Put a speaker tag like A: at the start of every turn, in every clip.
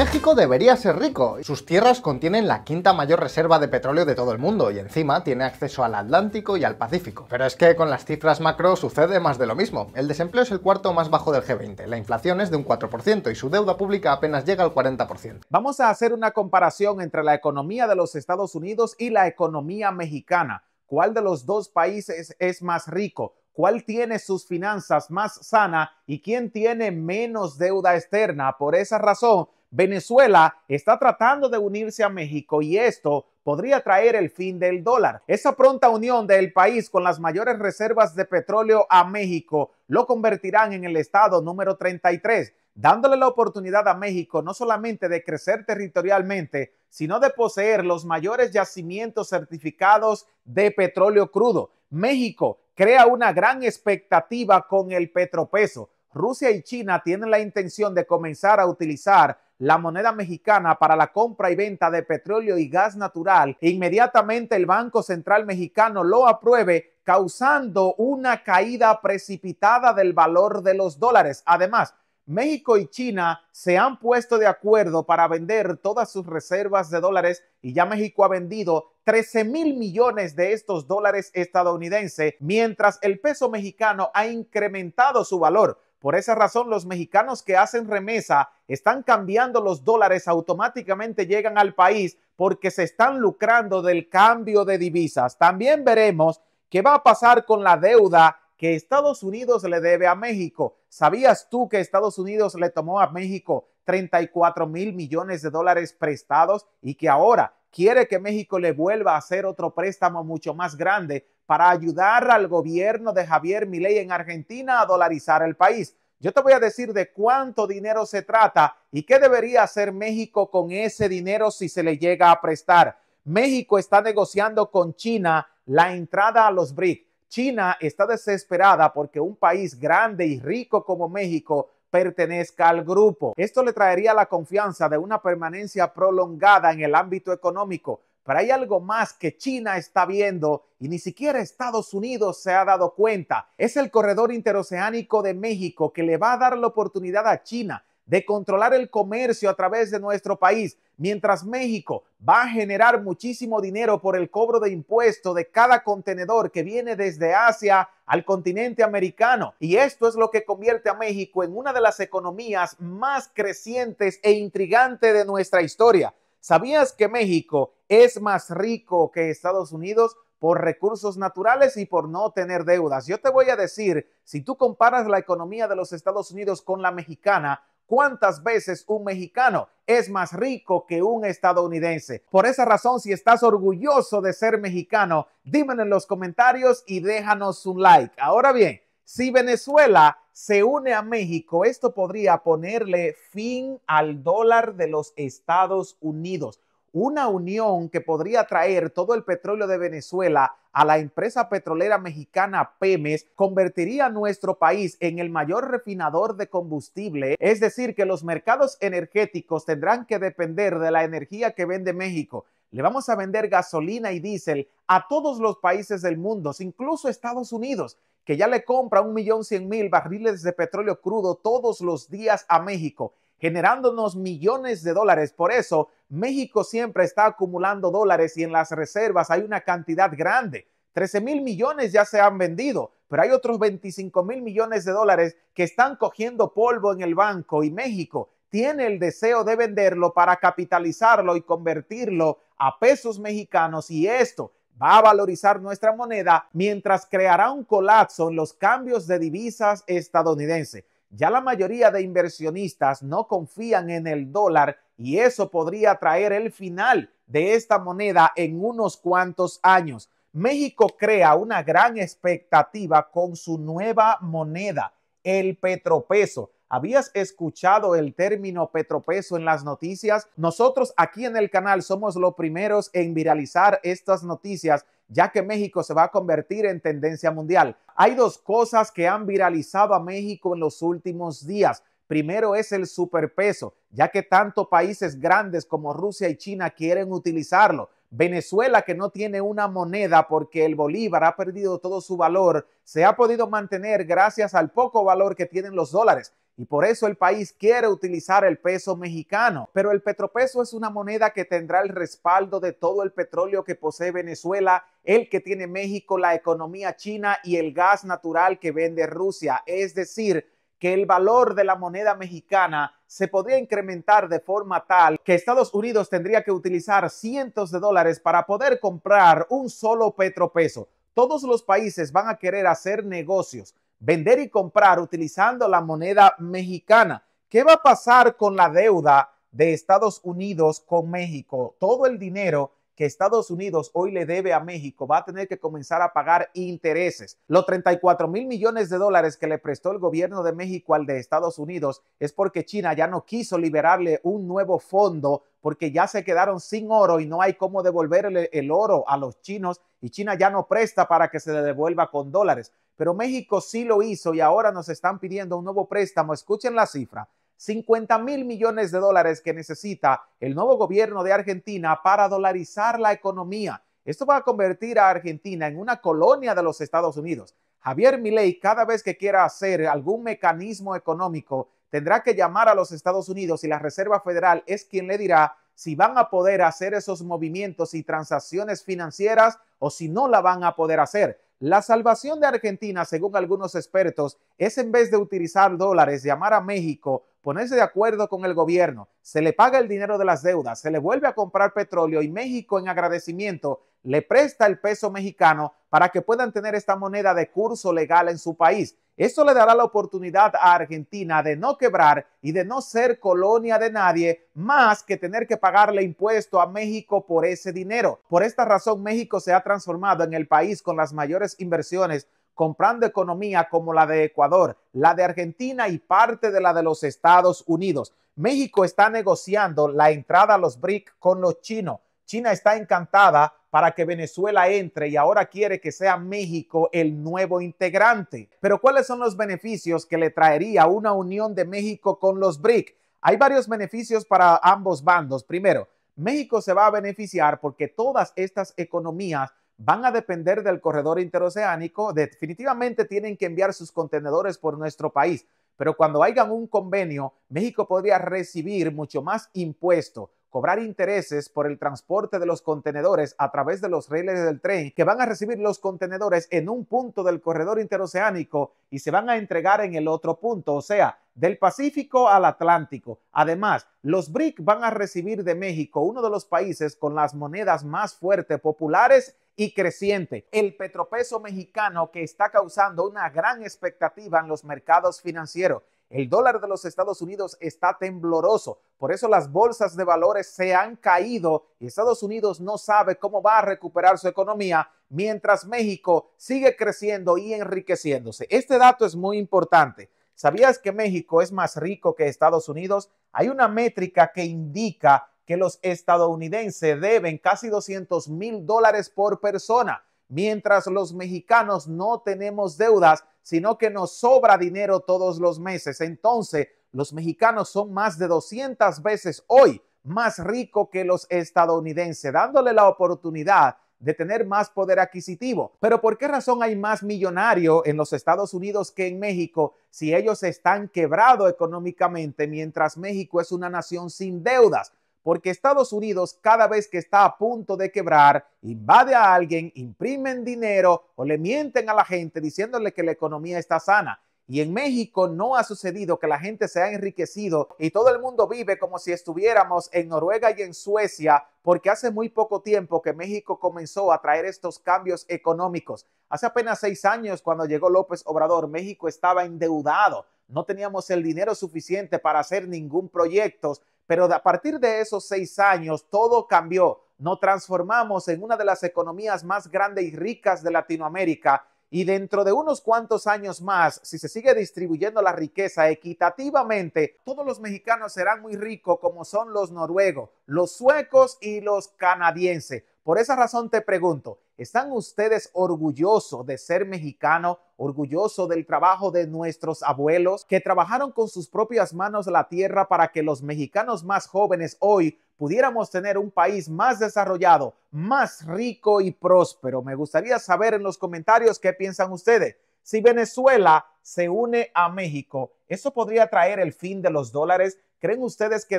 A: México debería ser rico. Sus tierras contienen la quinta mayor reserva de petróleo de todo el mundo y encima tiene acceso al Atlántico y al Pacífico. Pero es que con las cifras macro sucede más de lo mismo. El desempleo es el cuarto más bajo del G20, la inflación es de un 4% y su deuda pública apenas llega al 40%. Vamos a hacer una comparación entre la economía de los Estados Unidos y la economía mexicana. ¿Cuál de los dos países es más rico? cuál tiene sus finanzas más sana y quién tiene menos deuda externa. Por esa razón, Venezuela está tratando de unirse a México y esto podría traer el fin del dólar. Esa pronta unión del país con las mayores reservas de petróleo a México lo convertirán en el estado número 33, dándole la oportunidad a México no solamente de crecer territorialmente, sino de poseer los mayores yacimientos certificados de petróleo crudo. México crea una gran expectativa con el petropeso. Rusia y China tienen la intención de comenzar a utilizar la moneda mexicana para la compra y venta de petróleo y gas natural e inmediatamente el Banco Central Mexicano lo apruebe, causando una caída precipitada del valor de los dólares. Además, México y China se han puesto de acuerdo para vender todas sus reservas de dólares y ya México ha vendido 13 mil millones de estos dólares estadounidenses, mientras el peso mexicano ha incrementado su valor por esa razón, los mexicanos que hacen remesa están cambiando los dólares, automáticamente llegan al país porque se están lucrando del cambio de divisas. También veremos qué va a pasar con la deuda que Estados Unidos le debe a México. ¿Sabías tú que Estados Unidos le tomó a México 34 mil millones de dólares prestados y que ahora quiere que México le vuelva a hacer otro préstamo mucho más grande para ayudar al gobierno de Javier Milei en Argentina a dolarizar el país. Yo te voy a decir de cuánto dinero se trata y qué debería hacer México con ese dinero si se le llega a prestar. México está negociando con China la entrada a los BRIC. China está desesperada porque un país grande y rico como México pertenezca al grupo. Esto le traería la confianza de una permanencia prolongada en el ámbito económico, pero hay algo más que China está viendo y ni siquiera Estados Unidos se ha dado cuenta. Es el corredor interoceánico de México que le va a dar la oportunidad a China de controlar el comercio a través de nuestro país, mientras México va a generar muchísimo dinero por el cobro de impuestos de cada contenedor que viene desde Asia al continente americano. Y esto es lo que convierte a México en una de las economías más crecientes e intrigante de nuestra historia. ¿Sabías que México es más rico que Estados Unidos? por recursos naturales y por no tener deudas. Yo te voy a decir, si tú comparas la economía de los Estados Unidos con la mexicana, cuántas veces un mexicano es más rico que un estadounidense. Por esa razón, si estás orgulloso de ser mexicano, dímelo en los comentarios y déjanos un like. Ahora bien, si Venezuela se une a México, esto podría ponerle fin al dólar de los Estados Unidos. Una unión que podría traer todo el petróleo de Venezuela a la empresa petrolera mexicana Pemex convertiría nuestro país en el mayor refinador de combustible, es decir, que los mercados energéticos tendrán que depender de la energía que vende México. Le vamos a vender gasolina y diésel a todos los países del mundo, incluso Estados Unidos, que ya le compra un millón cien mil barriles de petróleo crudo todos los días a México generándonos millones de dólares. Por eso, México siempre está acumulando dólares y en las reservas hay una cantidad grande. 13 mil millones ya se han vendido, pero hay otros 25 mil millones de dólares que están cogiendo polvo en el banco y México tiene el deseo de venderlo para capitalizarlo y convertirlo a pesos mexicanos y esto va a valorizar nuestra moneda mientras creará un colapso en los cambios de divisas estadounidense. Ya la mayoría de inversionistas no confían en el dólar y eso podría traer el final de esta moneda en unos cuantos años. México crea una gran expectativa con su nueva moneda, el petropeso. ¿Habías escuchado el término petropeso en las noticias? Nosotros aquí en el canal somos los primeros en viralizar estas noticias ya que México se va a convertir en tendencia mundial. Hay dos cosas que han viralizado a México en los últimos días. Primero es el superpeso, ya que tanto países grandes como Rusia y China quieren utilizarlo. Venezuela, que no tiene una moneda porque el bolívar ha perdido todo su valor, se ha podido mantener gracias al poco valor que tienen los dólares. Y por eso el país quiere utilizar el peso mexicano. Pero el petropeso es una moneda que tendrá el respaldo de todo el petróleo que posee Venezuela, el que tiene México, la economía china y el gas natural que vende Rusia. Es decir, que el valor de la moneda mexicana se podría incrementar de forma tal que Estados Unidos tendría que utilizar cientos de dólares para poder comprar un solo petropeso. Todos los países van a querer hacer negocios vender y comprar utilizando la moneda mexicana. ¿Qué va a pasar con la deuda de Estados Unidos con México? Todo el dinero que Estados Unidos hoy le debe a México va a tener que comenzar a pagar intereses. Los 34 mil millones de dólares que le prestó el gobierno de México al de Estados Unidos es porque China ya no quiso liberarle un nuevo fondo porque ya se quedaron sin oro y no hay cómo devolverle el oro a los chinos y China ya no presta para que se le devuelva con dólares pero México sí lo hizo y ahora nos están pidiendo un nuevo préstamo. Escuchen la cifra. 50 mil millones de dólares que necesita el nuevo gobierno de Argentina para dolarizar la economía. Esto va a convertir a Argentina en una colonia de los Estados Unidos. Javier Milei, cada vez que quiera hacer algún mecanismo económico, tendrá que llamar a los Estados Unidos y la Reserva Federal es quien le dirá si van a poder hacer esos movimientos y transacciones financieras o si no la van a poder hacer. La salvación de Argentina, según algunos expertos, es en vez de utilizar dólares, llamar a México, ponerse de acuerdo con el gobierno, se le paga el dinero de las deudas, se le vuelve a comprar petróleo y México en agradecimiento le presta el peso mexicano para que puedan tener esta moneda de curso legal en su país. Eso le dará la oportunidad a Argentina de no quebrar y de no ser colonia de nadie, más que tener que pagarle impuesto a México por ese dinero. Por esta razón, México se ha transformado en el país con las mayores inversiones comprando economía como la de Ecuador, la de Argentina y parte de la de los Estados Unidos. México está negociando la entrada a los BRIC con los chinos. China está encantada para que Venezuela entre y ahora quiere que sea México el nuevo integrante. Pero ¿cuáles son los beneficios que le traería una unión de México con los BRIC? Hay varios beneficios para ambos bandos. Primero, México se va a beneficiar porque todas estas economías van a depender del corredor interoceánico. Definitivamente tienen que enviar sus contenedores por nuestro país. Pero cuando hagan un convenio, México podría recibir mucho más impuesto cobrar intereses por el transporte de los contenedores a través de los rieles del tren que van a recibir los contenedores en un punto del corredor interoceánico y se van a entregar en el otro punto, o sea, del Pacífico al Atlántico. Además, los BRIC van a recibir de México uno de los países con las monedas más fuertes, populares y creciente. El petropeso mexicano que está causando una gran expectativa en los mercados financieros el dólar de los Estados Unidos está tembloroso, por eso las bolsas de valores se han caído y Estados Unidos no sabe cómo va a recuperar su economía mientras México sigue creciendo y enriqueciéndose. Este dato es muy importante. ¿Sabías que México es más rico que Estados Unidos? Hay una métrica que indica que los estadounidenses deben casi 200 mil dólares por persona. Mientras los mexicanos no tenemos deudas, sino que nos sobra dinero todos los meses. Entonces, los mexicanos son más de 200 veces hoy más ricos que los estadounidenses, dándole la oportunidad de tener más poder adquisitivo. Pero ¿por qué razón hay más millonarios en los Estados Unidos que en México si ellos están quebrados económicamente mientras México es una nación sin deudas? porque Estados Unidos cada vez que está a punto de quebrar, invade a alguien, imprimen dinero o le mienten a la gente diciéndole que la economía está sana. Y en México no ha sucedido que la gente se ha enriquecido y todo el mundo vive como si estuviéramos en Noruega y en Suecia, porque hace muy poco tiempo que México comenzó a traer estos cambios económicos. Hace apenas seis años, cuando llegó López Obrador, México estaba endeudado. No teníamos el dinero suficiente para hacer ningún proyecto pero a partir de esos seis años, todo cambió. Nos transformamos en una de las economías más grandes y ricas de Latinoamérica y dentro de unos cuantos años más, si se sigue distribuyendo la riqueza equitativamente, todos los mexicanos serán muy ricos como son los noruegos, los suecos y los canadienses. Por esa razón te pregunto, ¿están ustedes orgullosos de ser mexicano, orgullosos del trabajo de nuestros abuelos que trabajaron con sus propias manos la tierra para que los mexicanos más jóvenes hoy pudiéramos tener un país más desarrollado, más rico y próspero? Me gustaría saber en los comentarios qué piensan ustedes. Si Venezuela se une a México, ¿eso podría traer el fin de los dólares? ¿Creen ustedes que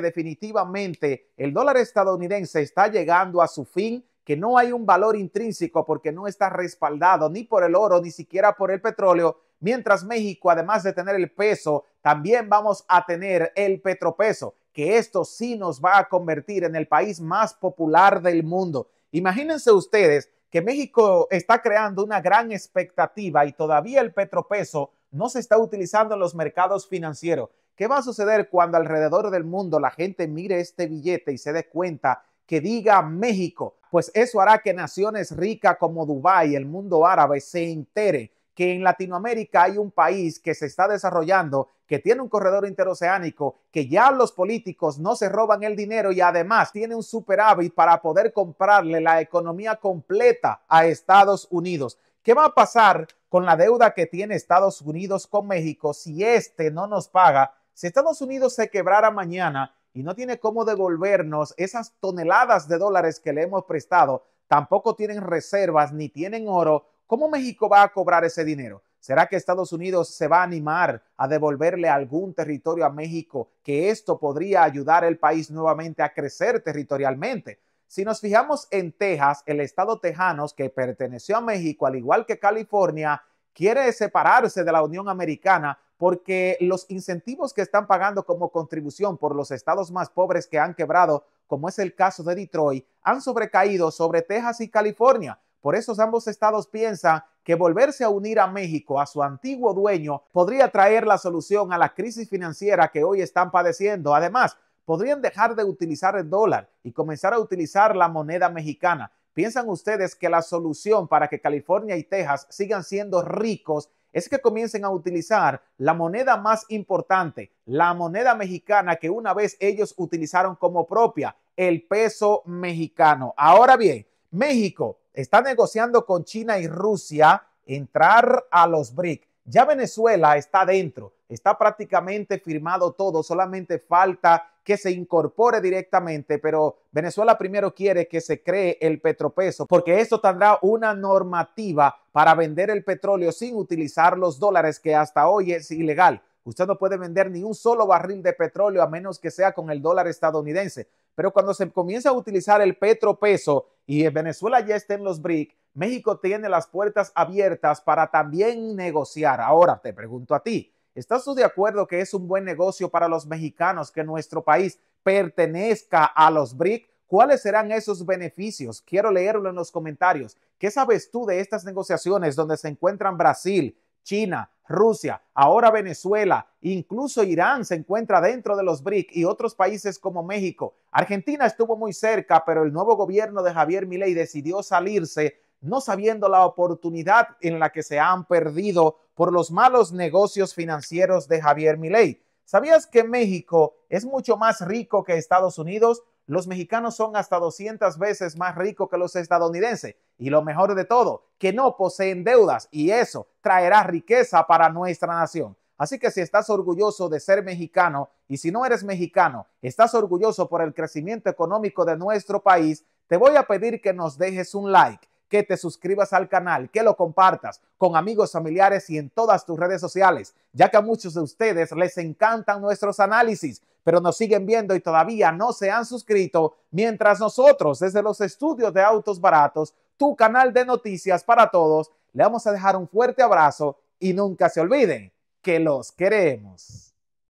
A: definitivamente el dólar estadounidense está llegando a su fin? que no hay un valor intrínseco porque no está respaldado ni por el oro, ni siquiera por el petróleo, mientras México, además de tener el peso, también vamos a tener el petropeso, que esto sí nos va a convertir en el país más popular del mundo. Imagínense ustedes que México está creando una gran expectativa y todavía el petropeso no se está utilizando en los mercados financieros. ¿Qué va a suceder cuando alrededor del mundo la gente mire este billete y se dé cuenta que diga México, pues eso hará que naciones ricas como Dubái, el mundo árabe, se entere que en Latinoamérica hay un país que se está desarrollando, que tiene un corredor interoceánico, que ya los políticos no se roban el dinero y además tiene un superávit para poder comprarle la economía completa a Estados Unidos. ¿Qué va a pasar con la deuda que tiene Estados Unidos con México si este no nos paga? Si Estados Unidos se quebrara mañana, y no tiene cómo devolvernos esas toneladas de dólares que le hemos prestado, tampoco tienen reservas ni tienen oro, ¿cómo México va a cobrar ese dinero? ¿Será que Estados Unidos se va a animar a devolverle algún territorio a México que esto podría ayudar al país nuevamente a crecer territorialmente? Si nos fijamos en Texas, el estado tejano que perteneció a México, al igual que California, quiere separarse de la Unión Americana porque los incentivos que están pagando como contribución por los estados más pobres que han quebrado, como es el caso de Detroit, han sobrecaído sobre Texas y California. Por eso ambos estados piensan que volverse a unir a México, a su antiguo dueño, podría traer la solución a la crisis financiera que hoy están padeciendo. Además, podrían dejar de utilizar el dólar y comenzar a utilizar la moneda mexicana. ¿Piensan ustedes que la solución para que California y Texas sigan siendo ricos es que comiencen a utilizar la moneda más importante, la moneda mexicana que una vez ellos utilizaron como propia, el peso mexicano. Ahora bien, México está negociando con China y Rusia entrar a los BRIC. Ya Venezuela está dentro, está prácticamente firmado todo, solamente falta que se incorpore directamente, pero Venezuela primero quiere que se cree el petropeso, porque esto tendrá una normativa para vender el petróleo sin utilizar los dólares, que hasta hoy es ilegal usted no puede vender ni un solo barril de petróleo a menos que sea con el dólar estadounidense. Pero cuando se comienza a utilizar el petropeso y Venezuela ya está en los BRIC, México tiene las puertas abiertas para también negociar. Ahora te pregunto a ti, ¿estás tú de acuerdo que es un buen negocio para los mexicanos que nuestro país pertenezca a los BRIC? ¿Cuáles serán esos beneficios? Quiero leerlo en los comentarios. ¿Qué sabes tú de estas negociaciones donde se encuentran Brasil, China, Rusia, ahora Venezuela, incluso Irán se encuentra dentro de los BRIC y otros países como México. Argentina estuvo muy cerca, pero el nuevo gobierno de Javier Milei decidió salirse, no sabiendo la oportunidad en la que se han perdido por los malos negocios financieros de Javier Milei. ¿Sabías que México es mucho más rico que Estados Unidos? los mexicanos son hasta 200 veces más ricos que los estadounidenses. Y lo mejor de todo, que no poseen deudas y eso traerá riqueza para nuestra nación. Así que si estás orgulloso de ser mexicano y si no eres mexicano, estás orgulloso por el crecimiento económico de nuestro país, te voy a pedir que nos dejes un like, que te suscribas al canal, que lo compartas con amigos, familiares y en todas tus redes sociales, ya que a muchos de ustedes les encantan nuestros análisis pero nos siguen viendo y todavía no se han suscrito, mientras nosotros desde los estudios de Autos Baratos, tu canal de noticias para todos, le vamos a dejar un fuerte abrazo y nunca se olviden que los queremos.